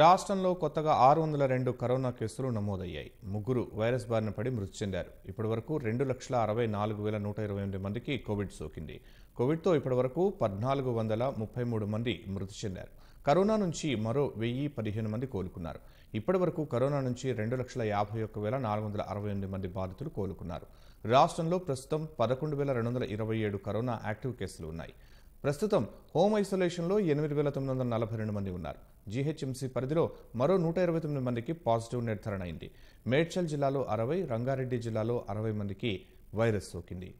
రాష్ట్రంలో కొత్తగా ఆరు వందల రెండు కరోనా కేసులు నమోదయ్యాయి ముగ్గురు వైరస్ బారిన పడి మృతి చెందారు ఇప్పటివరకు రెండు లక్షల అరవై నాలుగు వేల నూట ఇరవై ఎనిమిది మందికి కోవిడ్ సోకింది కోవిడ్తో ఇప్పటివరకు పద్నాలుగు వందల ముప్పై మూడు మంది మృతి చెందారు కరోనా నుంచి మరో వెయ్యి పదిహేను మంది కోలుకున్నారు ఇప్పటివరకు కరోనా నుంచి రెండు లక్షల యాభై ఒక్క వేల నాలుగు వందల అరవై ఎనిమిది మంది బాధితులు కోలుకున్నారు రాష్ట్రంలో ప్రస్తుతం పదకొండు వేల రెండు వందల ఇరవై ఏడు కరోనా యాక్టివ్ కేసులు ఉన్నాయి ప్రస్తుతం హోమ్ ఐసోలేషన్లో ఎనిమిది వేల తొమ్మిది వందల నలభై రెండు మంది ఉన్నారు జీహెచ్ఎంసీ పరిధిలో మరో నూట ఇరవై తొమ్మిది మందికి పాజిటివ్ నిర్ధారణ అయింది మేడ్చల్ జిల్లాలో అరవై రంగారెడ్డి జిల్లాలో అరవై మందికి వైరస్ సోకింది